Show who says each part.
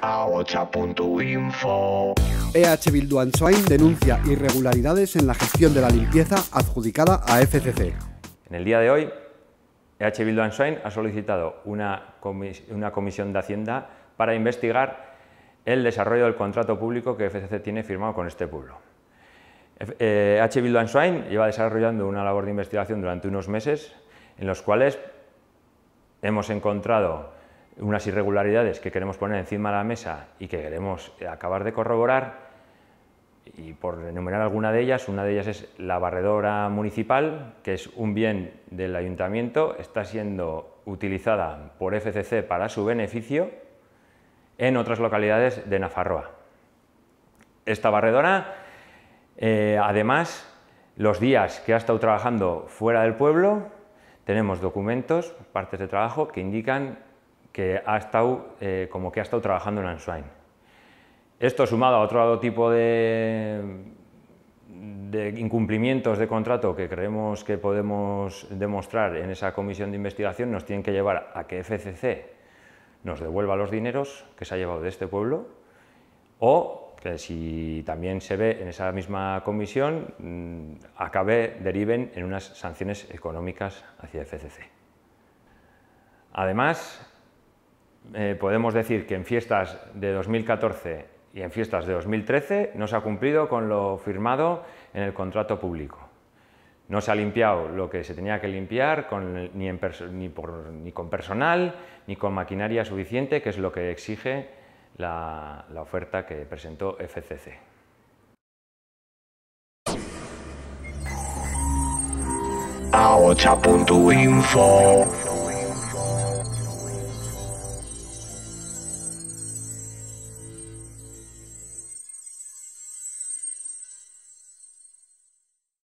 Speaker 1: aocha.info. EH denuncia irregularidades en la gestión de la limpieza adjudicada a FCC. En el día de hoy, EH Bildu ha solicitado una, comisión de Hacienda para investigar el desarrollo del contrato público que FCC tiene firmado con este pueblo. Eh, H. lleva desarrollando una labor de investigación durante unos meses en los cuales hemos encontrado unas irregularidades que queremos poner encima de la mesa y que queremos acabar de corroborar, y por enumerar alguna de ellas, una de ellas es la barredora municipal, que es un bien del ayuntamiento, está siendo utilizada por FCC para su beneficio en otras localidades de Nafarroa. Esta barredora, eh, además, los días que ha estado trabajando fuera del pueblo, tenemos documentos, partes de trabajo, que indican que ha estado, eh, como que ha estado trabajando en Answine. Esto sumado a otro tipo de, de incumplimientos de contrato que creemos que podemos demostrar en esa comisión de investigación nos tienen que llevar a que FCC nos devuelva los dineros que se ha llevado de este pueblo o que si también se ve en esa misma comisión mm, acabe, deriven en unas sanciones económicas hacia FCC. Además, eh, podemos decir que en fiestas de 2014 y en fiestas de 2013 no se ha cumplido con lo firmado en el contrato público. No se ha limpiado lo que se tenía que limpiar ni, con personal ni con maquinaria suficiente, que es lo que exige la, oferta que presentó FCC.